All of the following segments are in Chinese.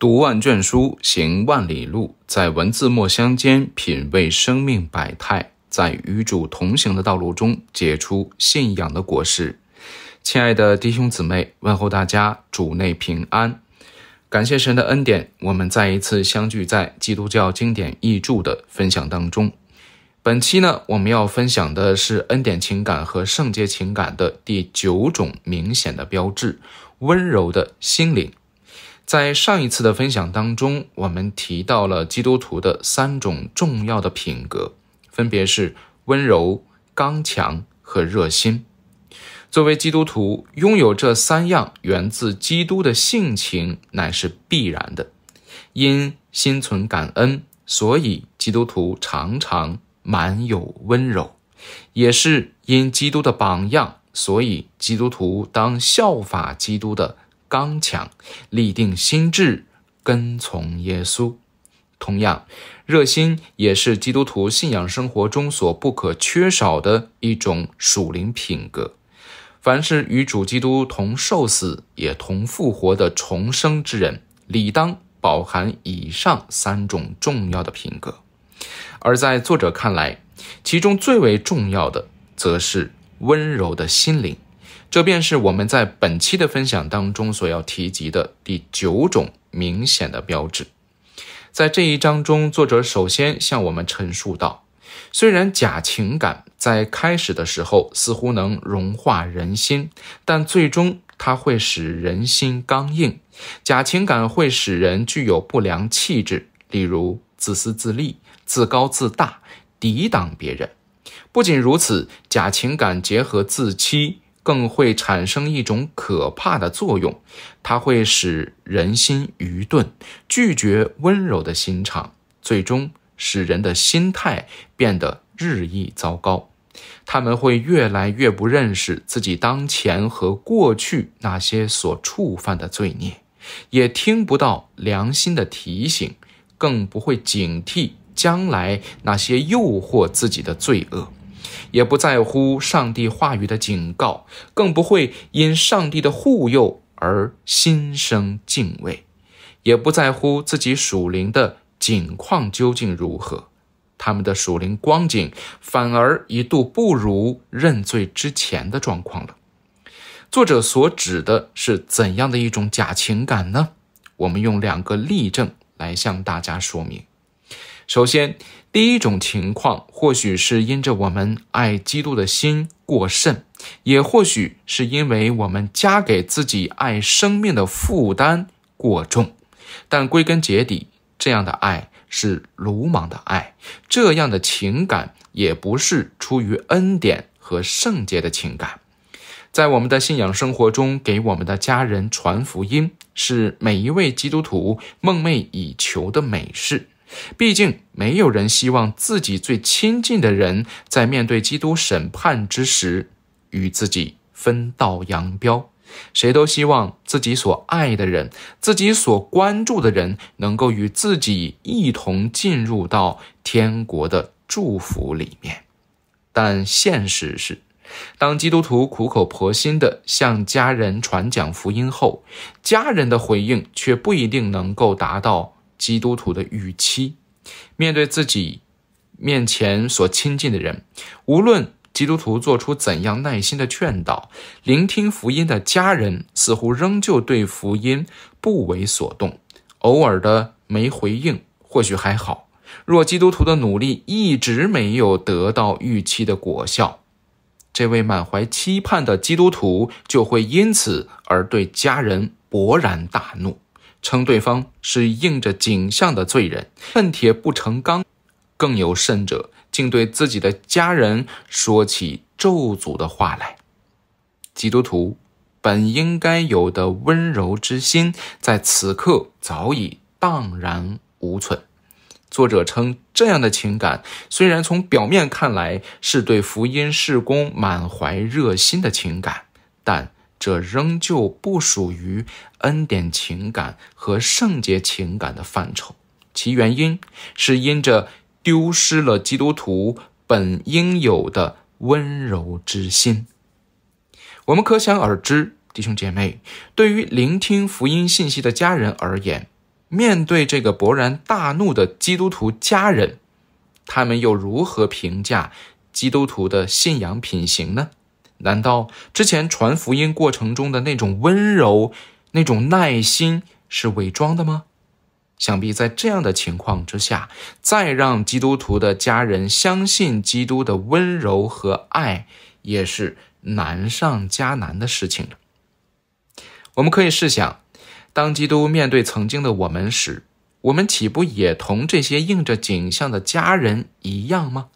读万卷书，行万里路，在文字墨香间品味生命百态，在与主同行的道路中结出信仰的果实。亲爱的弟兄姊妹，问候大家，主内平安。感谢神的恩典，我们再一次相聚在基督教经典译著的分享当中。本期呢，我们要分享的是恩典情感和圣洁情感的第九种明显的标志——温柔的心灵。在上一次的分享当中，我们提到了基督徒的三种重要的品格，分别是温柔、刚强和热心。作为基督徒，拥有这三样源自基督的性情乃是必然的。因心存感恩，所以基督徒常常满有温柔；也是因基督的榜样，所以基督徒当效法基督的。刚强、立定心志、跟从耶稣，同样，热心也是基督徒信仰生活中所不可缺少的一种属灵品格。凡是与主基督同受死、也同复活的重生之人，理当饱含以上三种重要的品格。而在作者看来，其中最为重要的，则是温柔的心灵。这便是我们在本期的分享当中所要提及的第九种明显的标志。在这一章中，作者首先向我们陈述道：虽然假情感在开始的时候似乎能融化人心，但最终它会使人心刚硬。假情感会使人具有不良气质，例如自私自利、自高自大、抵挡别人。不仅如此，假情感结合自欺。更会产生一种可怕的作用，它会使人心愚钝，拒绝温柔的心肠，最终使人的心态变得日益糟糕。他们会越来越不认识自己当前和过去那些所触犯的罪孽，也听不到良心的提醒，更不会警惕将来那些诱惑自己的罪恶。也不在乎上帝话语的警告，更不会因上帝的护佑而心生敬畏，也不在乎自己属灵的景况究竟如何，他们的属灵光景反而一度不如认罪之前的状况了。作者所指的是怎样的一种假情感呢？我们用两个例证来向大家说明。首先，第一种情况，或许是因着我们爱基督的心过甚，也或许是因为我们加给自己爱生命的负担过重。但归根结底，这样的爱是鲁莽的爱，这样的情感也不是出于恩典和圣洁的情感。在我们的信仰生活中，给我们的家人传福音，是每一位基督徒梦寐以求的美事。毕竟，没有人希望自己最亲近的人在面对基督审判之时与自己分道扬镳。谁都希望自己所爱的人、自己所关注的人能够与自己一同进入到天国的祝福里面。但现实是，当基督徒苦口婆心地向家人传讲福音后，家人的回应却不一定能够达到。基督徒的预期，面对自己面前所亲近的人，无论基督徒做出怎样耐心的劝导、聆听福音的家人，似乎仍旧对福音不为所动。偶尔的没回应，或许还好；若基督徒的努力一直没有得到预期的果效，这位满怀期盼的基督徒就会因此而对家人勃然大怒。称对方是应着景象的罪人，恨铁不成钢，更有甚者，竟对自己的家人说起咒诅的话来。基督徒本应该有的温柔之心，在此刻早已荡然无存。作者称，这样的情感虽然从表面看来是对福音事工满怀热心的情感，但。这仍旧不属于恩典情感和圣洁情感的范畴，其原因是因着丢失了基督徒本应有的温柔之心。我们可想而知，弟兄姐妹，对于聆听福音信息的家人而言，面对这个勃然大怒的基督徒家人，他们又如何评价基督徒的信仰品行呢？难道之前传福音过程中的那种温柔、那种耐心是伪装的吗？想必在这样的情况之下，再让基督徒的家人相信基督的温柔和爱，也是难上加难的事情了。我们可以试想，当基督面对曾经的我们时，我们岂不也同这些应着景象的家人一样吗？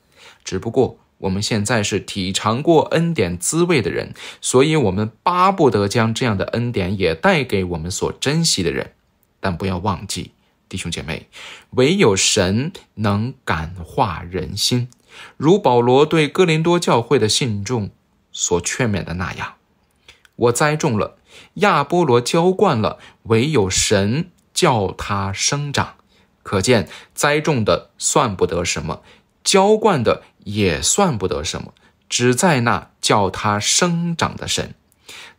只不过。我们现在是体尝过恩典滋味的人，所以我们巴不得将这样的恩典也带给我们所珍惜的人。但不要忘记，弟兄姐妹，唯有神能感化人心，如保罗对哥林多教会的信众所劝勉的那样：“我栽种了，亚波罗浇灌了，唯有神叫它生长。”可见，栽种的算不得什么，浇灌的。也算不得什么，只在那叫他生长的神，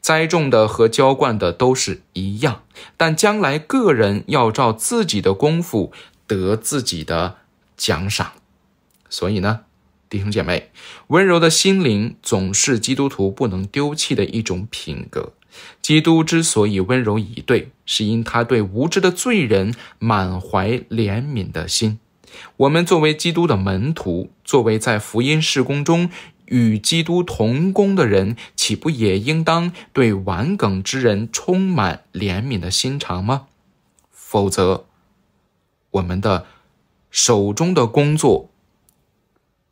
栽种的和浇灌的都是一样，但将来个人要照自己的功夫得自己的奖赏。所以呢，弟兄姐妹，温柔的心灵总是基督徒不能丢弃的一种品格。基督之所以温柔以对，是因他对无知的罪人满怀怜悯的心。我们作为基督的门徒，作为在福音事工中与基督同工的人，岂不也应当对顽梗之人充满怜悯的心肠吗？否则，我们的手中的工作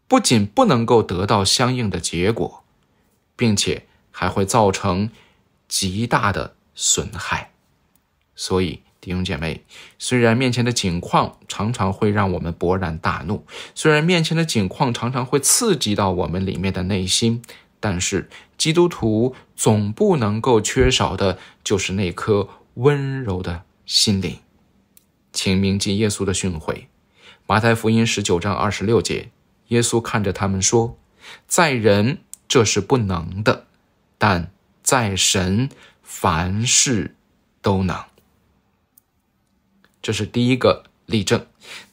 不仅不能够得到相应的结果，并且还会造成极大的损害。所以。弟兄姐妹，虽然面前的景况常常会让我们勃然大怒，虽然面前的景况常常会刺激到我们里面的内心，但是基督徒总不能够缺少的就是那颗温柔的心灵。请铭记耶稣的训诲，《马太福音》十九章二十六节，耶稣看着他们说：“在人这是不能的，但在神凡事都能。”这是第一个例证。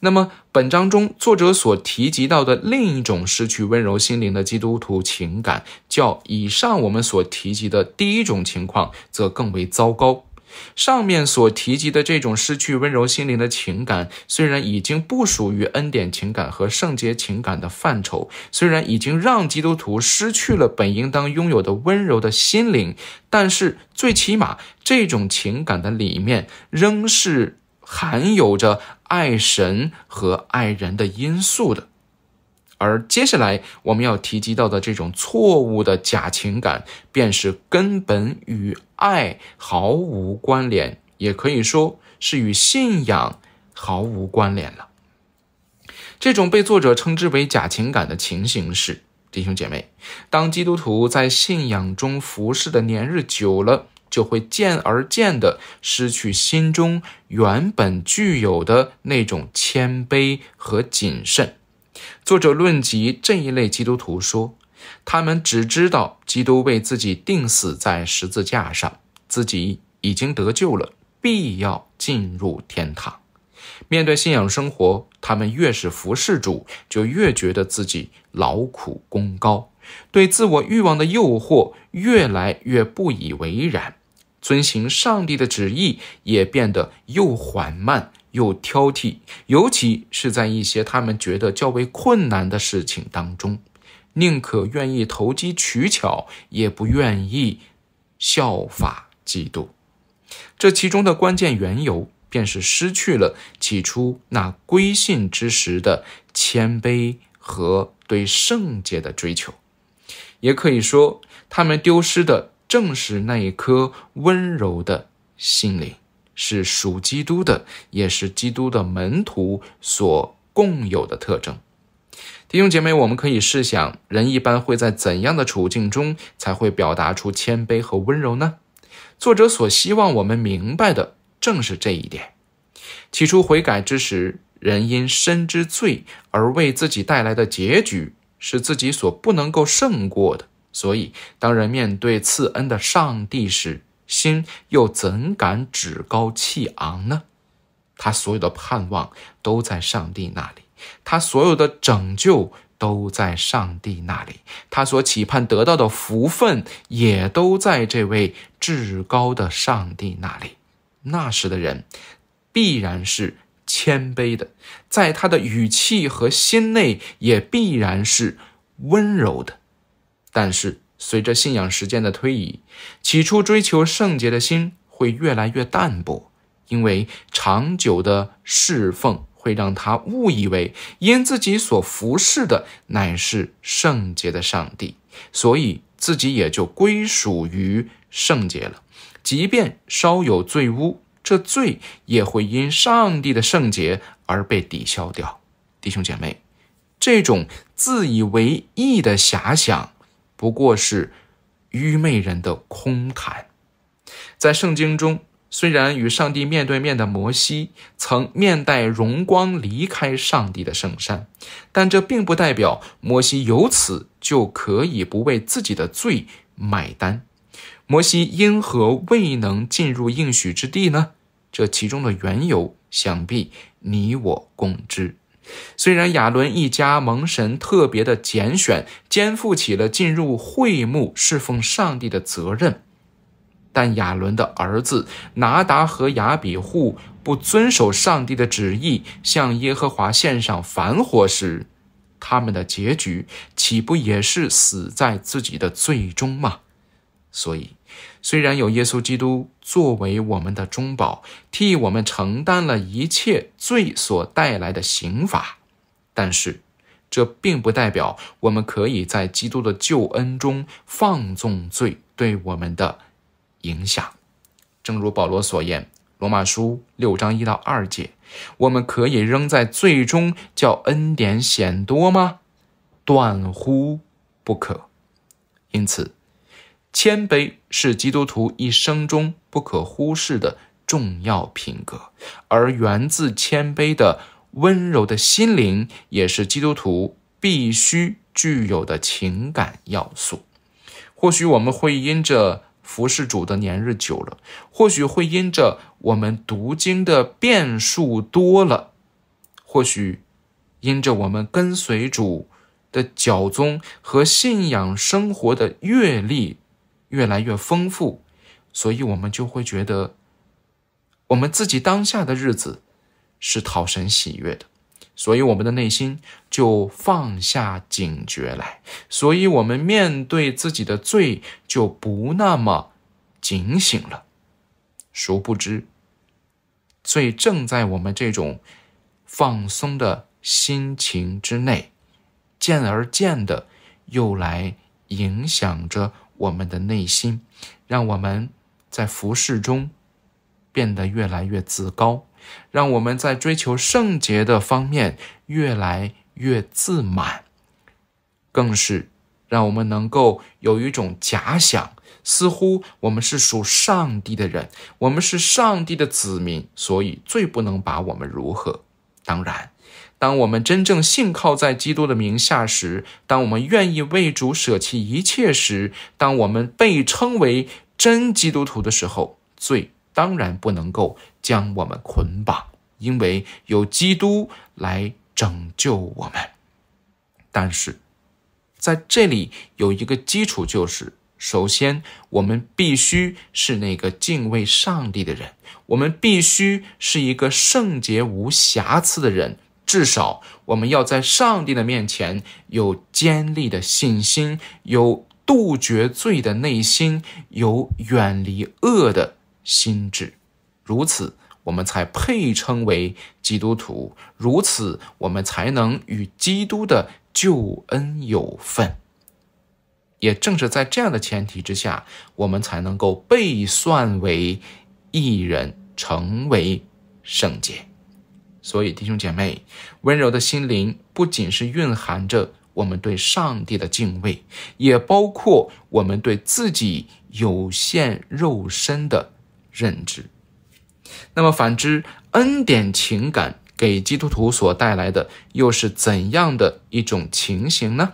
那么，本章中作者所提及到的另一种失去温柔心灵的基督徒情感，较以上我们所提及的第一种情况则更为糟糕。上面所提及的这种失去温柔心灵的情感，虽然已经不属于恩典情感和圣洁情感的范畴，虽然已经让基督徒失去了本应当拥有的温柔的心灵，但是最起码这种情感的里面仍是。含有着爱神和爱人的因素的，而接下来我们要提及到的这种错误的假情感，便是根本与爱毫无关联，也可以说是与信仰毫无关联了。这种被作者称之为假情感的情形是，弟兄姐妹，当基督徒在信仰中服侍的年日久了。就会渐而渐地失去心中原本具有的那种谦卑和谨慎。作者论及这一类基督徒说，他们只知道基督为自己钉死在十字架上，自己已经得救了，必要进入天堂。面对信仰生活，他们越是服侍主，就越觉得自己劳苦功高，对自我欲望的诱惑越来越不以为然。遵行上帝的旨意也变得又缓慢又挑剔，尤其是在一些他们觉得较为困难的事情当中，宁可愿意投机取巧，也不愿意效法基督。这其中的关键缘由，便是失去了起初那归信之时的谦卑和对圣洁的追求。也可以说，他们丢失的。正是那一颗温柔的心灵，是属基督的，也是基督的门徒所共有的特征。弟兄姐妹，我们可以试想，人一般会在怎样的处境中才会表达出谦卑和温柔呢？作者所希望我们明白的正是这一点。起初悔改之时，人因深知罪而为自己带来的结局，是自己所不能够胜过的。所以，当人面对赐恩的上帝时，心又怎敢趾高气昂呢？他所有的盼望都在上帝那里，他所有的拯救都在上帝那里，他所期盼得到的福分也都在这位至高的上帝那里。那时的人必然是谦卑的，在他的语气和心内也必然是温柔的。但是，随着信仰时间的推移，起初追求圣洁的心会越来越淡薄，因为长久的侍奉会让他误以为因自己所服侍的乃是圣洁的上帝，所以自己也就归属于圣洁了。即便稍有罪污，这罪也会因上帝的圣洁而被抵消掉。弟兄姐妹，这种自以为意的遐想。不过是愚昧人的空谈。在圣经中，虽然与上帝面对面的摩西曾面带荣光离开上帝的圣山，但这并不代表摩西由此就可以不为自己的罪买单。摩西因何未能进入应许之地呢？这其中的缘由，想必你我共知。虽然亚伦一家蒙神特别的拣选，肩负起了进入会幕侍奉上帝的责任，但亚伦的儿子拿达和亚比户不遵守上帝的旨意，向耶和华献上燔火时，他们的结局岂不也是死在自己的罪中吗？所以。虽然有耶稣基督作为我们的中保，替我们承担了一切罪所带来的刑罚，但是这并不代表我们可以在基督的救恩中放纵罪对我们的影响。正如保罗所言，《罗马书》六章一到二节，我们可以仍在罪中叫恩典显多吗？断乎不可。因此。谦卑是基督徒一生中不可忽视的重要品格，而源自谦卑的温柔的心灵，也是基督徒必须具有的情感要素。或许我们会因着服侍主的年日久了，或许会因着我们读经的遍数多了，或许因着我们跟随主的脚踪和信仰生活的阅历。越来越丰富，所以我们就会觉得，我们自己当下的日子是讨神喜悦的，所以我们的内心就放下警觉来，所以我们面对自己的罪就不那么警醒了。殊不知，罪正在我们这种放松的心情之内，渐而渐的又来影响着。我们的内心，让我们在服侍中变得越来越自高，让我们在追求圣洁的方面越来越自满，更是让我们能够有一种假想，似乎我们是属上帝的人，我们是上帝的子民，所以最不能把我们如何。当然。当我们真正信靠在基督的名下时，当我们愿意为主舍弃一切时，当我们被称为真基督徒的时候，罪当然不能够将我们捆绑，因为有基督来拯救我们。但是，在这里有一个基础，就是首先我们必须是那个敬畏上帝的人，我们必须是一个圣洁无瑕疵的人。至少我们要在上帝的面前有坚立的信心，有杜绝罪的内心，有远离恶的心智。如此，我们才配称为基督徒；如此，我们才能与基督的救恩有份。也正是在这样的前提之下，我们才能够被算为一人，成为圣洁。所以，弟兄姐妹，温柔的心灵不仅是蕴含着我们对上帝的敬畏，也包括我们对自己有限肉身的认知。那么，反之，恩典情感给基督徒所带来的又是怎样的一种情形呢？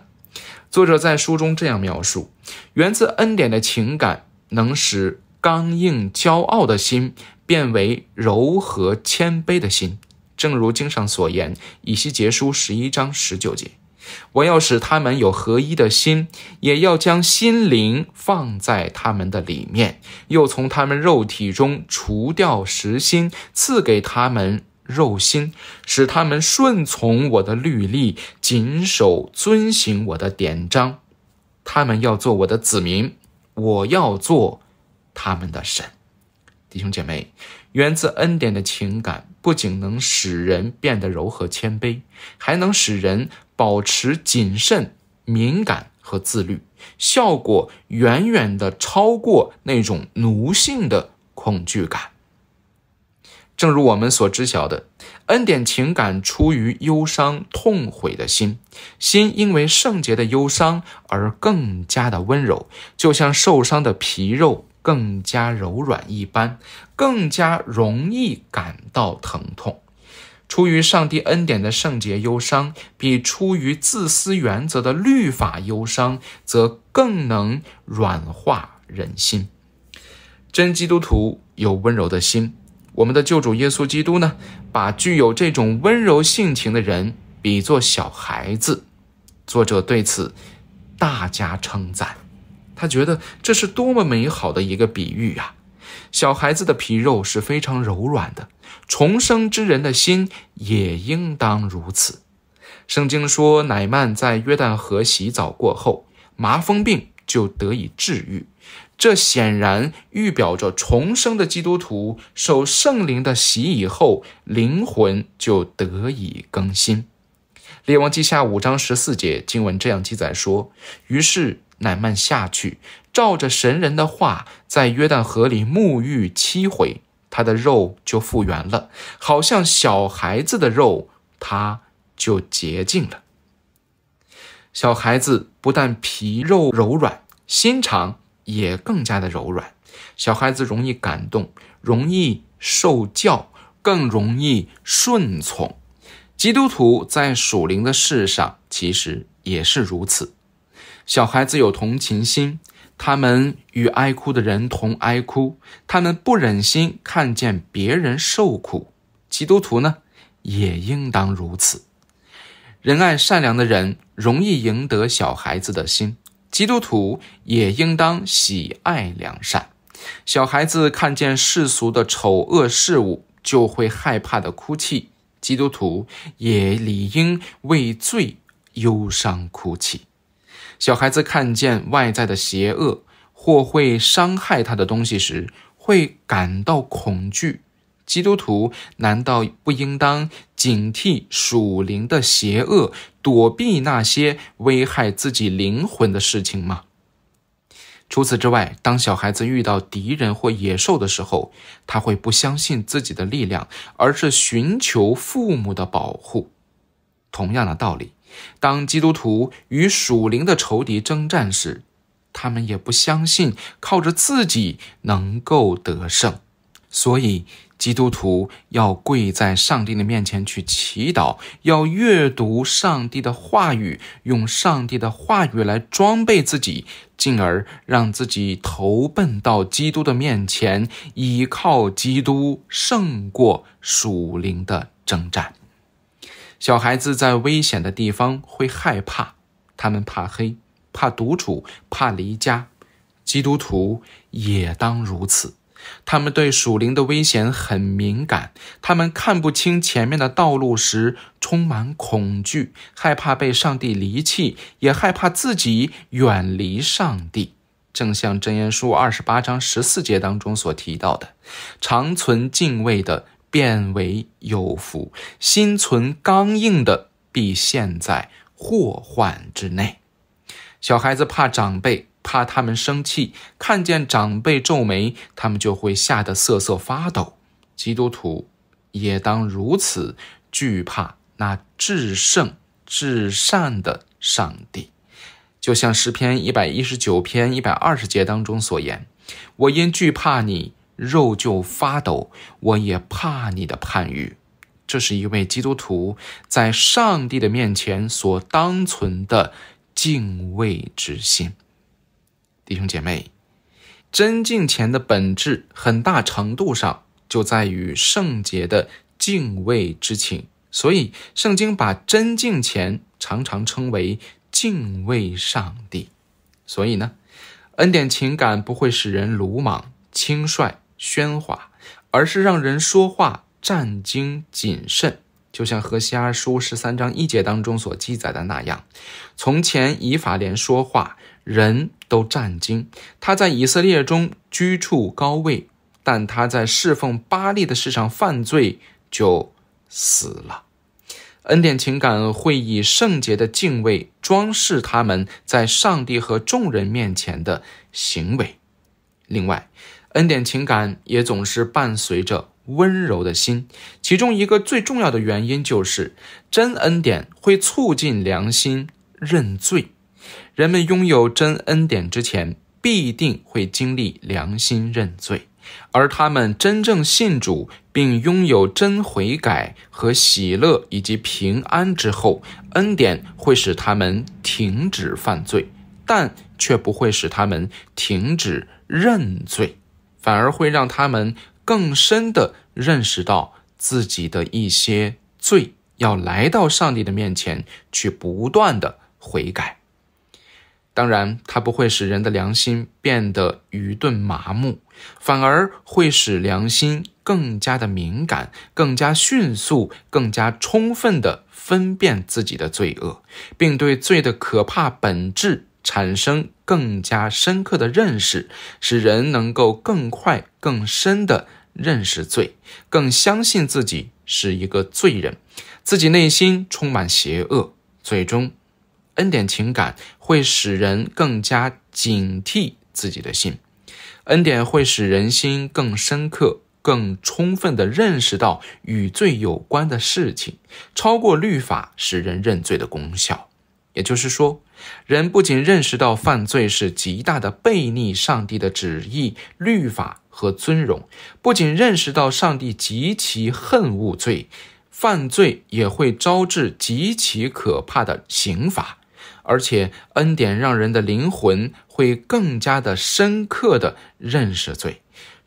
作者在书中这样描述：源自恩典的情感，能使刚硬骄傲的心变为柔和谦卑的心。正如经上所言，《以西结书》十一章十九节：“我要使他们有合一的心，也要将心灵放在他们的里面，又从他们肉体中除掉实心，赐给他们肉心，使他们顺从我的律例，谨守遵行我的典章。他们要做我的子民，我要做他们的神。”弟兄姐妹，源自恩典的情感。不仅能使人变得柔和谦卑，还能使人保持谨慎、敏感和自律，效果远远的超过那种奴性的恐惧感。正如我们所知晓的，恩典情感出于忧伤痛悔的心，心因为圣洁的忧伤而更加的温柔，就像受伤的皮肉。更加柔软一般，更加容易感到疼痛。出于上帝恩典的圣洁忧伤，比出于自私原则的律法忧伤，则更能软化人心。真基督徒有温柔的心。我们的救主耶稣基督呢，把具有这种温柔性情的人比作小孩子。作者对此大加称赞。他觉得这是多么美好的一个比喻呀！小孩子的皮肉是非常柔软的，重生之人的心也应当如此。圣经说，乃曼在约旦河洗澡过后，麻风病就得以治愈。这显然预表着重生的基督徒受圣灵的洗以后，灵魂就得以更新。列王记下五章十四节经文这样记载说：“于是。”乃曼下去，照着神人的话，在约旦河里沐浴七回，他的肉就复原了，好像小孩子的肉，他就洁净了。小孩子不但皮肉柔软，心肠也更加的柔软。小孩子容易感动，容易受教，更容易顺从。基督徒在属灵的事上，其实也是如此。小孩子有同情心，他们与哀哭的人同哀哭，他们不忍心看见别人受苦。基督徒呢，也应当如此。仁爱善良的人容易赢得小孩子的心，基督徒也应当喜爱良善。小孩子看见世俗的丑恶事物，就会害怕的哭泣，基督徒也理应为罪忧伤哭泣。小孩子看见外在的邪恶或会伤害他的东西时，会感到恐惧。基督徒难道不应当警惕属灵的邪恶，躲避那些危害自己灵魂的事情吗？除此之外，当小孩子遇到敌人或野兽的时候，他会不相信自己的力量，而是寻求父母的保护。同样的道理。当基督徒与属灵的仇敌征战时，他们也不相信靠着自己能够得胜，所以基督徒要跪在上帝的面前去祈祷，要阅读上帝的话语，用上帝的话语来装备自己，进而让自己投奔到基督的面前，依靠基督胜过属灵的征战。小孩子在危险的地方会害怕，他们怕黑，怕独处，怕离家。基督徒也当如此，他们对属灵的危险很敏感，他们看不清前面的道路时充满恐惧，害怕被上帝离弃，也害怕自己远离上帝。正像《真言书》二十八章十四节当中所提到的，常存敬畏的。变为有福，心存刚硬的必陷在祸患之内。小孩子怕长辈，怕他们生气，看见长辈皱眉，他们就会吓得瑟瑟发抖。基督徒也当如此，惧怕那至圣至善的上帝，就像诗篇一百一十九篇一百二十节当中所言：“我因惧怕你。”肉就发抖，我也怕你的判语。这是一位基督徒在上帝的面前所当存的敬畏之心。弟兄姐妹，真敬虔的本质，很大程度上就在于圣洁的敬畏之情。所以，圣经把真敬虔常常称为敬畏上帝。所以呢，恩典情感不会使人鲁莽轻率。喧哗，而是让人说话战惊谨慎。就像《何西阿书》十三章一节当中所记载的那样，从前以法莲说话人都战惊。他在以色列中居处高位，但他在侍奉巴利的事上犯罪，就死了。恩典情感会以圣洁的敬畏装饰他们在上帝和众人面前的行为。另外。恩典情感也总是伴随着温柔的心，其中一个最重要的原因就是，真恩典会促进良心认罪。人们拥有真恩典之前，必定会经历良心认罪，而他们真正信主并拥有真悔改和喜乐以及平安之后，恩典会使他们停止犯罪，但却不会使他们停止认罪。反而会让他们更深地认识到自己的一些罪，要来到上帝的面前去不断地悔改。当然，它不会使人的良心变得愚钝麻木，反而会使良心更加的敏感、更加迅速、更加充分地分辨自己的罪恶，并对罪的可怕本质。产生更加深刻的认识，使人能够更快、更深地认识罪，更相信自己是一个罪人，自己内心充满邪恶。最终，恩典情感会使人更加警惕自己的心，恩典会使人心更深刻、更充分地认识到与罪有关的事情，超过律法使人认罪的功效。也就是说，人不仅认识到犯罪是极大的背逆上帝的旨意、律法和尊荣，不仅认识到上帝极其恨恶罪，犯罪也会招致极其可怕的刑罚，而且恩典让人的灵魂会更加的深刻的认识罪。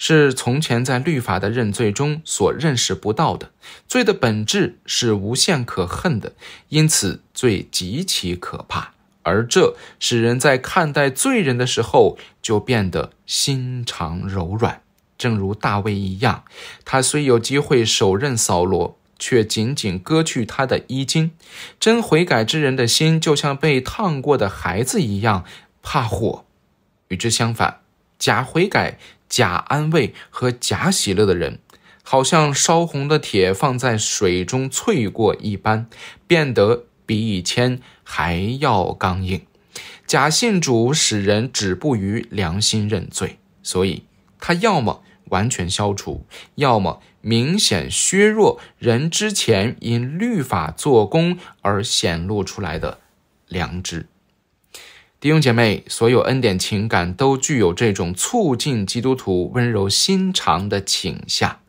是从前在律法的认罪中所认识不到的罪的本质是无限可恨的，因此罪极其可怕，而这使人在看待罪人的时候就变得心肠柔软。正如大卫一样，他虽有机会手刃扫罗，却仅仅割去他的衣襟。真悔改之人的心就像被烫过的孩子一样怕火；与之相反，假悔改。假安慰和假喜乐的人，好像烧红的铁放在水中淬过一般，变得比以前还要刚硬。假信主使人止步于良心认罪，所以他要么完全消除，要么明显削弱人之前因律法做工而显露出来的良知。弟兄姐妹，所有恩典情感都具有这种促进基督徒温柔心肠的倾向。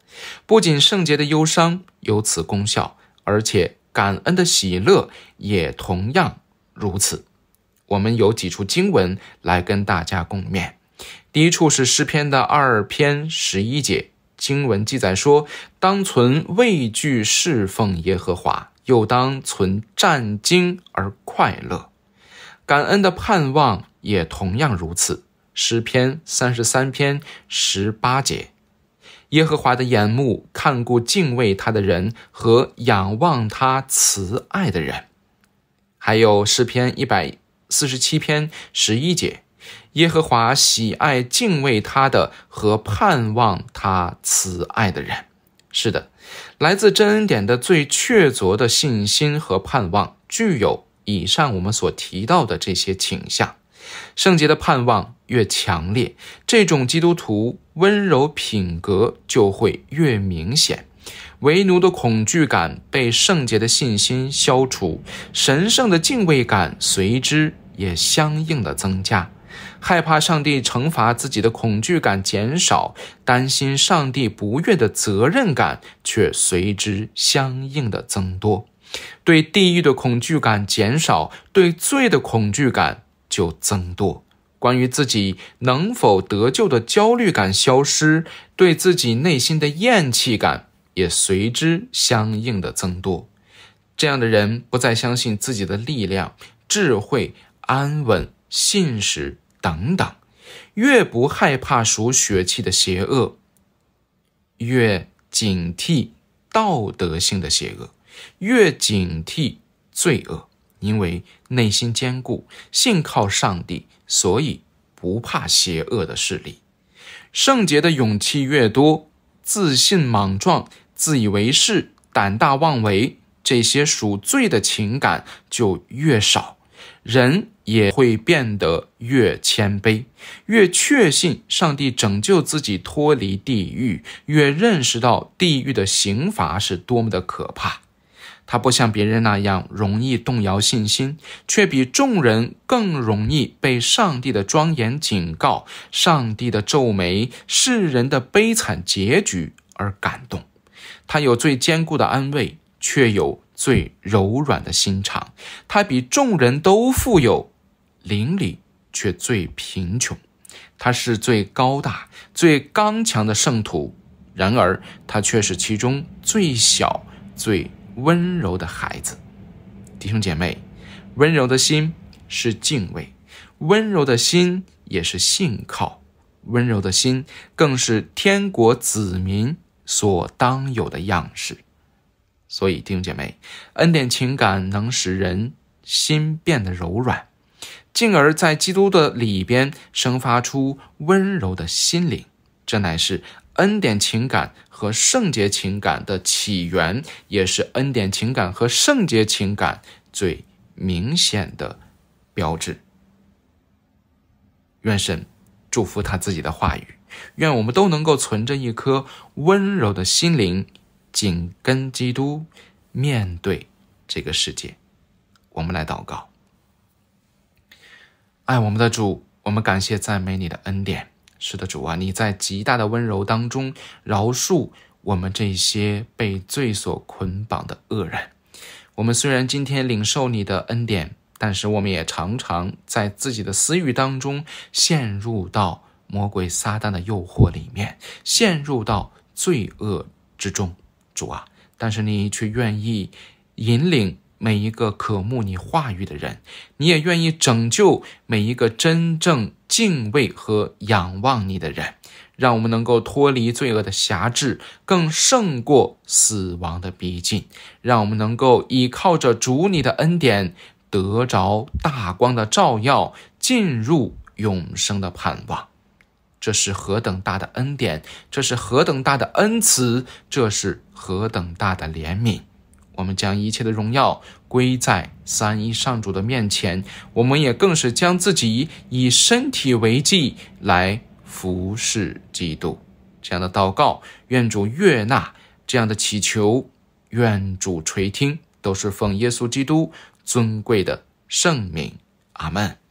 不仅圣洁的忧伤有此功效，而且感恩的喜乐也同样如此。我们有几处经文来跟大家共勉。第一处是诗篇的二篇十一节，经文记载说：“当存畏惧侍奉耶和华，又当存战惊而快乐。”感恩的盼望也同样如此。诗篇三十三篇十八节：“耶和华的眼目看顾敬畏他的人和仰望他慈爱的人。”还有诗篇一百四十七篇十一节：“耶和华喜爱敬畏他的和盼望他慈爱的人。”是的，来自真恩典的最确凿的信心和盼望具有。以上我们所提到的这些倾向，圣洁的盼望越强烈，这种基督徒温柔品格就会越明显。为奴的恐惧感被圣洁的信心消除，神圣的敬畏感随之也相应的增加。害怕上帝惩罚自己的恐惧感减少，担心上帝不悦的责任感却随之相应的增多。对地狱的恐惧感减少，对罪的恐惧感就增多。关于自己能否得救的焦虑感消失，对自己内心的厌弃感也随之相应的增多。这样的人不再相信自己的力量、智慧、安稳、信实等等。越不害怕属血气的邪恶，越警惕道德性的邪恶。越警惕罪恶，因为内心坚固，信靠上帝，所以不怕邪恶的势力。圣洁的勇气越多，自信、莽撞、自以为是、胆大妄为这些属罪的情感就越少，人也会变得越谦卑，越确信上帝拯救自己脱离地狱，越认识到地狱的刑罚是多么的可怕。他不像别人那样容易动摇信心，却比众人更容易被上帝的庄严警告、上帝的皱眉、世人的悲惨结局而感动。他有最坚固的安慰，却有最柔软的心肠。他比众人都富有、邻里，却最贫穷。他是最高大、最刚强的圣徒，然而他却是其中最小、最。温柔的孩子，弟兄姐妹，温柔的心是敬畏，温柔的心也是信靠，温柔的心更是天国子民所当有的样式。所以，弟兄姐妹，恩典情感能使人心变得柔软，进而，在基督的里边生发出温柔的心灵，这乃是。恩典情感和圣洁情感的起源，也是恩典情感和圣洁情感最明显的标志。愿神祝福他自己的话语。愿我们都能够存着一颗温柔的心灵，紧跟基督，面对这个世界。我们来祷告：爱我们的主，我们感谢赞美你的恩典。是的，主啊，你在极大的温柔当中饶恕我们这些被罪所捆绑的恶人。我们虽然今天领受你的恩典，但是我们也常常在自己的私欲当中陷入到魔鬼撒旦的诱惑里面，陷入到罪恶之中，主啊。但是你却愿意引领。每一个渴慕你话语的人，你也愿意拯救每一个真正敬畏和仰望你的人。让我们能够脱离罪恶的辖制，更胜过死亡的逼近；让我们能够依靠着主你的恩典，得着大光的照耀，进入永生的盼望。这是何等大的恩典！这是何等大的恩赐！这是何等大的怜悯！我们将一切的荣耀归在三一上主的面前，我们也更是将自己以身体为祭来服侍基督。这样的祷告，愿主悦纳；这样的祈求，愿主垂听。都是奉耶稣基督尊贵的圣名。阿门。